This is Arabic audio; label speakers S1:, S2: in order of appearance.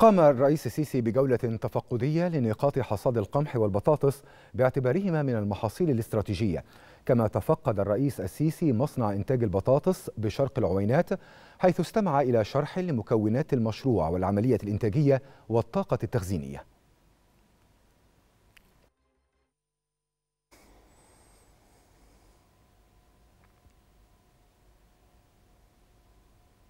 S1: قام الرئيس السيسي بجولة تفقدية لنقاط حصاد القمح والبطاطس باعتبارهما من المحاصيل الاستراتيجية كما تفقد الرئيس السيسي مصنع إنتاج البطاطس بشرق العوينات حيث استمع إلى شرح لمكونات المشروع والعملية الإنتاجية والطاقة التخزينية